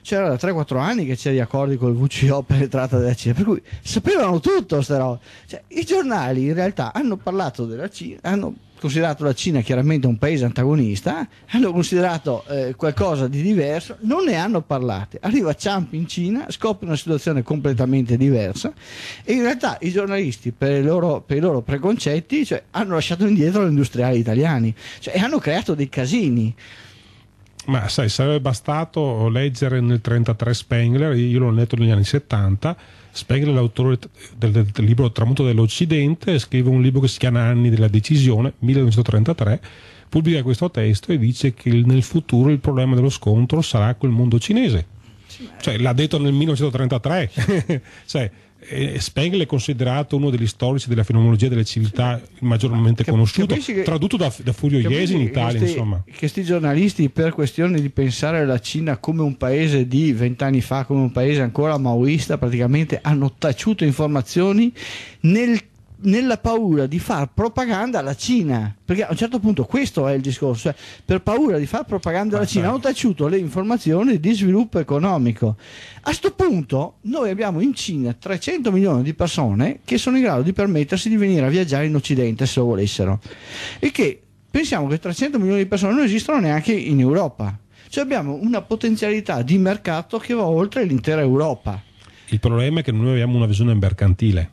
C'era da 3-4 anni che c'erano gli accordi con il VCO per l'entrata della Cina, per cui sapevano tutto sta roba. Cioè, I giornali in realtà hanno parlato della Cina, hanno considerato la Cina chiaramente un paese antagonista, hanno considerato eh, qualcosa di diverso, non ne hanno parlato. Arriva Trump in Cina, scopre una situazione completamente diversa e in realtà i giornalisti per i loro, per i loro preconcetti cioè, hanno lasciato indietro gli industriali italiani cioè, e hanno creato dei casini. Ma sai, sarebbe bastato leggere nel 1933 Spengler, io l'ho letto negli anni 70, Spengler, l'autore del, del, del libro Tramonto dell'Occidente, scrive un libro che si chiama Anni della decisione, 1933, pubblica questo testo e dice che nel futuro il problema dello scontro sarà col mondo cinese. Cioè, l'ha detto nel 1933. [laughs] cioè, e Spengler è considerato uno degli storici della fenomenologia delle civiltà maggiormente Cap- conosciuto, che, tradotto da, da Furio Iesi in Italia. Che sti, questi giornalisti, per questione di pensare alla Cina come un paese di vent'anni fa, come un paese ancora maoista, praticamente hanno taciuto informazioni nel nella paura di far propaganda alla Cina, perché a un certo punto questo è il discorso, cioè, per paura di far propaganda alla Cina ah, hanno taciuto le informazioni di sviluppo economico. A questo punto noi abbiamo in Cina 300 milioni di persone che sono in grado di permettersi di venire a viaggiare in Occidente se lo volessero e che pensiamo che 300 milioni di persone non esistono neanche in Europa, cioè abbiamo una potenzialità di mercato che va oltre l'intera Europa. Il problema è che noi abbiamo una visione mercantile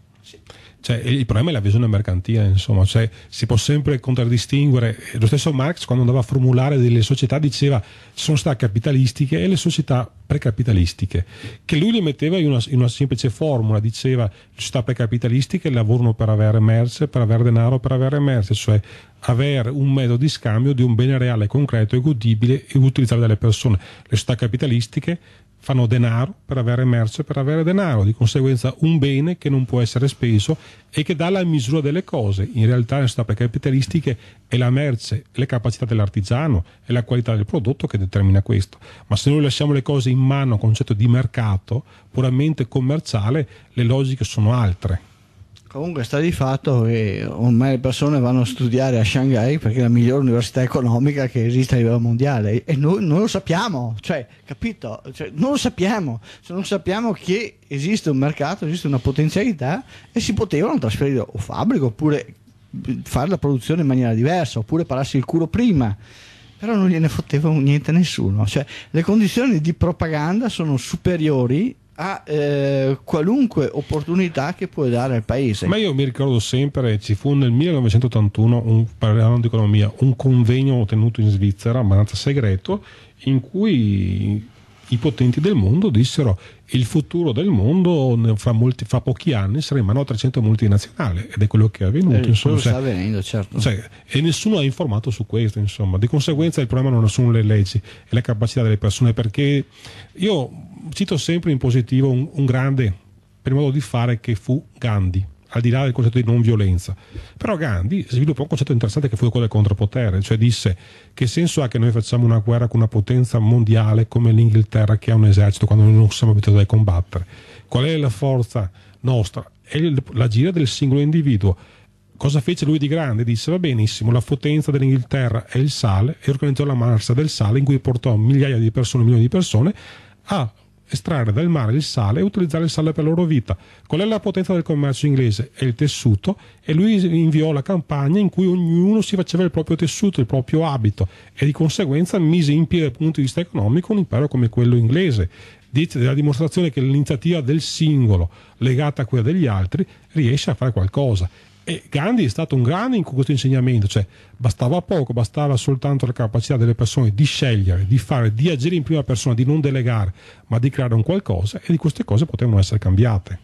cioè, il problema è la visione mercantile, insomma, cioè, si può sempre contraddistinguere. Lo stesso Marx, quando andava a formulare delle società, diceva sono società capitalistiche e le società precapitalistiche, che lui le metteva in una, in una semplice formula, diceva società precapitalistiche lavorano per avere merce, per avere denaro, per avere merce, cioè avere un metodo di scambio di un bene reale, concreto e godibile e utilizzabile dalle persone. Le società capitalistiche fanno denaro per avere merce, per avere denaro, di conseguenza un bene che non può essere speso e che dà la misura delle cose. In realtà nelle società precapitalistiche è la merce, le capacità dell'artigiano, è la qualità del prodotto che determina questo. Ma se noi lasciamo le cose in in mano a un concetto di mercato puramente commerciale, le logiche sono altre. Comunque sta di fatto che ormai le persone vanno a studiare a Shanghai perché è la migliore università economica che esiste a livello mondiale e noi non lo sappiamo, cioè, capito? Cioè, non lo sappiamo, cioè, non sappiamo che esiste un mercato, esiste una potenzialità e si potevano trasferire o fabbriche oppure fare la produzione in maniera diversa oppure pararsi il culo prima però non gliene fotteva niente nessuno. Cioè, le condizioni di propaganda sono superiori a eh, qualunque opportunità che puoi dare al paese. Ma io mi ricordo sempre, ci fu nel 1981, parlando di economia, un convegno tenuto in Svizzera, abbastanza segreto, in cui i potenti del mondo dissero il futuro del mondo fra, molti, fra pochi anni sarà in mano a 300 multinazionali ed è quello che è avvenuto. Eh, insomma, cioè, sta avvenendo, certo. Cioè, e nessuno è informato su questo, insomma. Di conseguenza il problema non sono le leggi, è la capacità delle persone, perché io cito sempre in positivo un, un grande, per modo di fare, che fu Gandhi al di là del concetto di non violenza. Però Gandhi sviluppò un concetto interessante che fu quello del contropotere, cioè disse che senso ha che noi facciamo una guerra con una potenza mondiale come l'Inghilterra che ha un esercito quando noi non siamo abituati a combattere? Qual è la forza nostra? È l'agire del singolo individuo. Cosa fece lui di grande? Disse va benissimo, la potenza dell'Inghilterra è il sale e organizzò la marcia del sale in cui portò migliaia di persone, milioni di persone a estrarre dal mare il sale e utilizzare il sale per la loro vita. Qual è la potenza del commercio inglese? È il tessuto e lui inviò la campagna in cui ognuno si faceva il proprio tessuto, il proprio abito e di conseguenza mise in piedi dal punto di vista economico un impero come quello inglese. Dice della dimostrazione che l'iniziativa del singolo legata a quella degli altri riesce a fare qualcosa e Gandhi è stato un grande in questo insegnamento, cioè bastava poco, bastava soltanto la capacità delle persone di scegliere, di fare, di agire in prima persona, di non delegare, ma di creare un qualcosa e di queste cose potevano essere cambiate.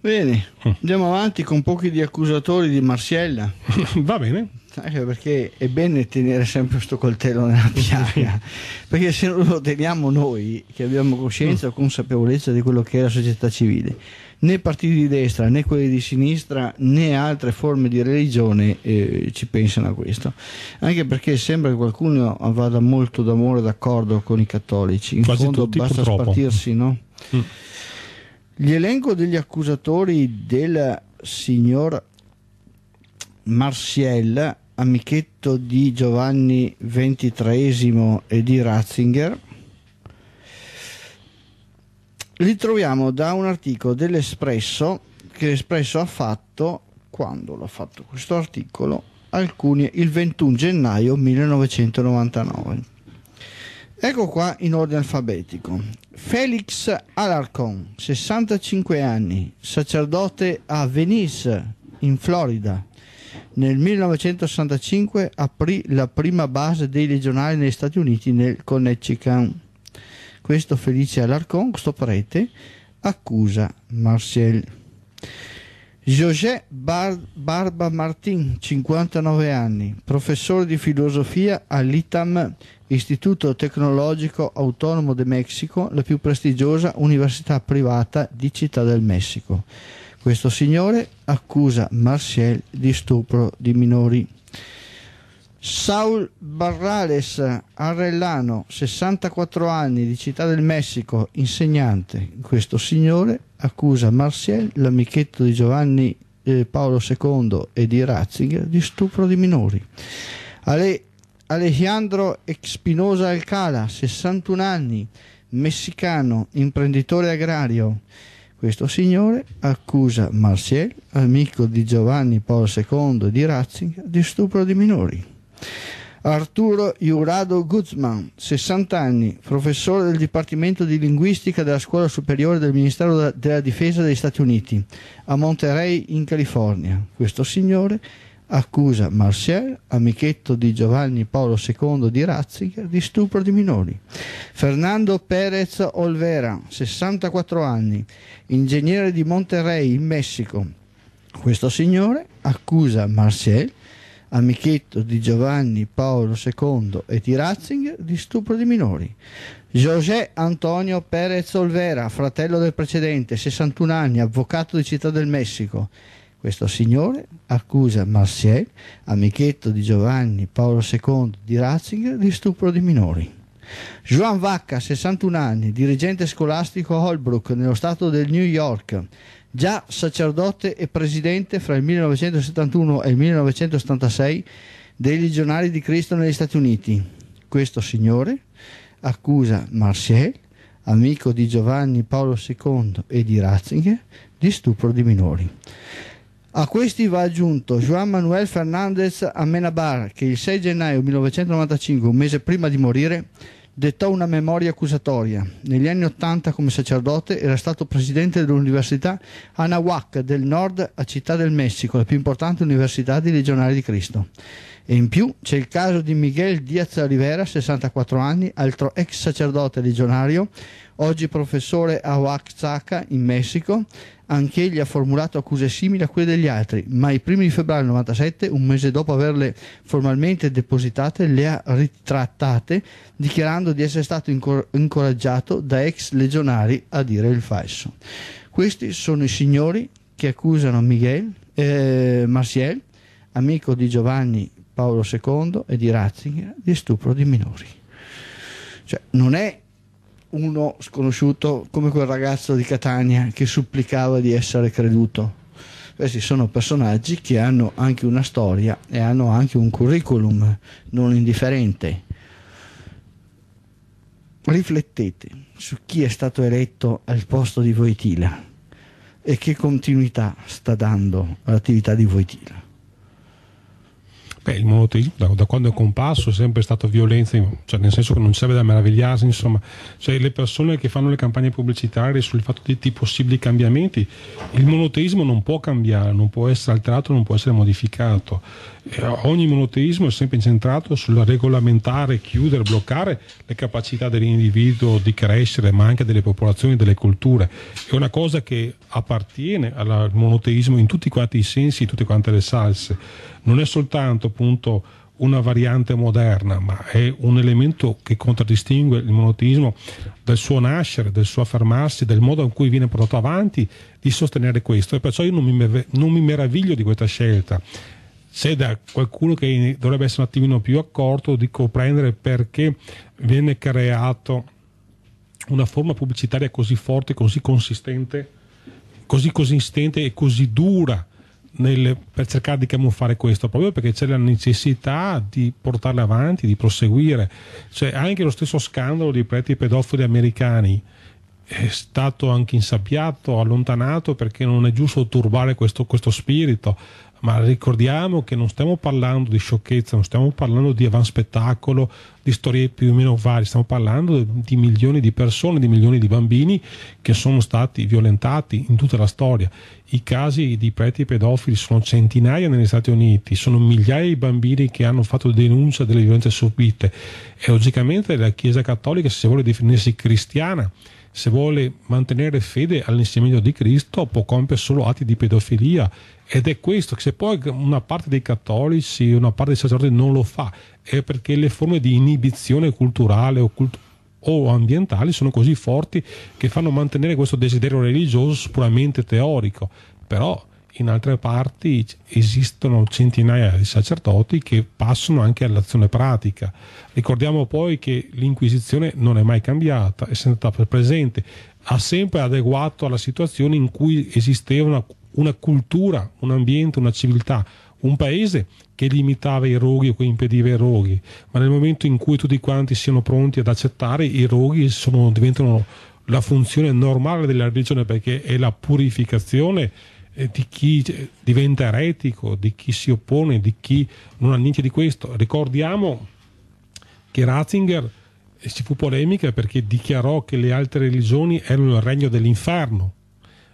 Bene, mm. andiamo avanti con pochi di accusatori di Marsiella. [laughs] Va bene. Anche perché è bene tenere sempre questo coltello nella [laughs] piaga, perché se non lo teniamo noi, che abbiamo coscienza mm. o consapevolezza di quello che è la società civile, né partiti di destra né quelli di sinistra né altre forme di religione eh, ci pensano a questo anche perché sembra che qualcuno vada molto d'amore d'accordo con i cattolici in Quasi fondo tutti, basta purtroppo. spartirsi no? Mm. l'elenco degli accusatori del signor Marciel amichetto di Giovanni XXIII e di Ratzinger li troviamo da un articolo dell'Espresso che l'Espresso ha fatto quando l'ha fatto questo articolo alcuni il 21 gennaio 1999 ecco qua in ordine alfabetico Felix Alarcon 65 anni sacerdote a Venice in Florida nel 1965 aprì la prima base dei legionari negli Stati Uniti nel Connecticut questo felice Alarcon, questo prete, accusa Marcel. José Bar- Barba Martin, 59 anni, professore di filosofia all'ITAM, Istituto Tecnologico Autonomo de Mexico, la più prestigiosa università privata di Città del Messico. Questo signore accusa Marcel di stupro di minori. Saul Barrales Arellano, 64 anni, di Città del Messico, insegnante. Questo signore accusa Marciel, l'amichetto di Giovanni eh, Paolo II e di Ratzinger, di stupro di minori. Ale- Alejandro Espinosa Alcala, 61 anni, messicano, imprenditore agrario. Questo signore accusa Marciel, amico di Giovanni Paolo II e di Ratzinger, di stupro di minori. Arturo Iurado Guzman, 60 anni, professore del Dipartimento di Linguistica della Scuola Superiore del Ministero della Difesa degli Stati Uniti, a Monterey in California. Questo signore accusa Marcial, amichetto di Giovanni Paolo II di Ratzinger, di stupro di minori. Fernando Perez Olvera, 64 anni, ingegnere di Monterrey in Messico. Questo signore accusa Marcial amichetto di Giovanni Paolo II e di Ratzinger di stupro di minori. José Antonio Pérez Olvera, fratello del precedente, 61 anni, avvocato di Città del Messico. Questo signore accusa Marciel, amichetto di Giovanni Paolo II di Ratzinger, di stupro di minori. Juan Vacca, 61 anni, dirigente scolastico a Holbrook, nello stato del New York, Già sacerdote e presidente fra il 1971 e il 1976 dei Legionari di Cristo negli Stati Uniti. Questo signore accusa Marcel, amico di Giovanni Paolo II e di Ratzinger, di stupro di minori. A questi va aggiunto Juan Manuel Fernández Amenabar, che il 6 gennaio 1995, un mese prima di morire, dettò una memoria accusatoria. Negli anni Ottanta, come sacerdote, era stato presidente dell'Università Anahuac del Nord a Città del Messico, la più importante università dei Legionari di Cristo. E in più c'è il caso di Miguel Diaz Rivera, 64 anni, altro ex sacerdote legionario, oggi professore a Oaxaca in Messico. Anch'egli ha formulato accuse simili a quelle degli altri, ma i primi di febbraio 97, un mese dopo averle formalmente depositate, le ha ritrattate, dichiarando di essere stato incoraggiato da ex legionari a dire il falso. Questi sono i signori che accusano Miguel eh, Marciel, amico di Giovanni Paolo II e di Ratzinger di stupro di minori. Cioè, non è uno sconosciuto come quel ragazzo di Catania che supplicava di essere creduto. Questi sono personaggi che hanno anche una storia e hanno anche un curriculum non indifferente. Riflettete su chi è stato eletto al posto di Voitila e che continuità sta dando all'attività di Voitila. Beh, il monoteismo da, da, quando è comparso è sempre stato violenza, cioè nel senso che non c'è da meravigliarsi, insomma, cioè le persone che fanno le campagne pubblicitarie sul fatto di, di possibili cambiamenti, il monoteismo non può cambiare, non può essere alterato, non può essere modificato. E eh, ogni monoteismo è sempre incentrato sul regolamentare, chiudere, bloccare le capacità dell'individuo di crescere, ma anche delle popolazioni, delle culture. È una cosa che appartiene al monoteismo in tutti quanti i sensi, in tutte quante le salse non è soltanto appunto una variante moderna, ma è un elemento che contraddistingue il monoteismo dal suo nascere, del suo affermarsi, del modo in cui viene portato avanti, di sostenere questo. E perciò io non mi, non mi meraviglio di questa scelta. Se da qualcuno che dovrebbe essere un attimino più accorto di comprendere perché viene creato una forma pubblicitaria così forte, così consistente, così consistente e così dura nel, per cercare di camuffare questo, proprio perché c'è la necessità di portarle avanti, di proseguire. Cioè, anche lo stesso scandalo dei preti pedofili americani è stato anche insabbiato, allontanato perché non è giusto turbare questo, questo spirito ma ricordiamo che non stiamo parlando di sciocchezza, non stiamo parlando di avanspettacolo, di storie più o meno varie, stiamo parlando di milioni di persone, di milioni di bambini che sono stati violentati in tutta la storia. I casi di preti pedofili sono centinaia negli Stati Uniti, sono migliaia di bambini che hanno fatto denuncia delle violenze subite e logicamente la Chiesa Cattolica, se vuole definirsi cristiana, se vuole mantenere fede all'insegnamento di Cristo, può compiere solo atti di pedofilia ed è questo se poi una parte dei cattolici, una parte dei sacerdoti non lo fa, è perché le forme di inibizione culturale o, cult- o ambientali sono così forti che fanno mantenere questo desiderio religioso puramente teorico. Però in altre parti esistono centinaia di sacerdoti che passano anche all'azione pratica. Ricordiamo poi che l'Inquisizione non è mai cambiata, è sempre stata presente, ha sempre adeguato alla situazione in cui esisteva una una cultura, un ambiente, una civiltà, un paese che limitava i roghi o che impediva i roghi, ma nel momento in cui tutti quanti siano pronti ad accettare i roghi sono, diventano la funzione normale della religione perché è la purificazione eh, di chi eh, diventa eretico, di chi si oppone, di chi non ha niente di questo. Ricordiamo che Ratzinger eh, si fu polemica perché dichiarò che le altre religioni erano il regno dell'inferno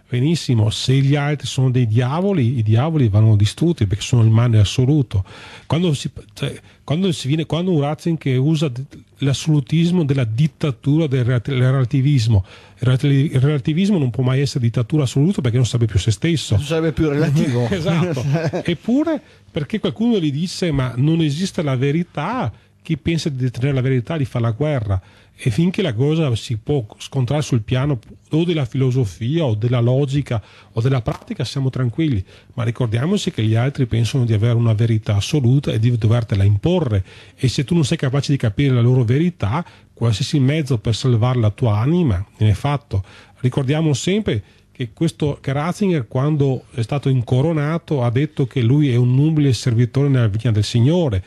Benissimo, se gli altri sono dei diavoli, i diavoli vanno distrutti perché sono il male assoluto. Quando, si, cioè, quando, si viene, quando un Ratzinger usa l'assolutismo della dittatura del relativismo, il relativismo non può mai essere dittatura assoluta perché non sarebbe più se stesso. Non sarebbe più relativo. [laughs] esatto. [laughs] Eppure perché qualcuno gli disse ma non esiste la verità, chi pensa di detenere la verità gli fa la guerra e finché la cosa si può scontrare sul piano o della filosofia o della logica o della pratica siamo tranquilli, ma ricordiamoci che gli altri pensano di avere una verità assoluta e di dovertela imporre e se tu non sei capace di capire la loro verità, qualsiasi mezzo per salvare la tua anima viene fatto. Ricordiamo sempre che questo che Ratzinger quando è stato incoronato ha detto che lui è un nubile servitore nella vigna del Signore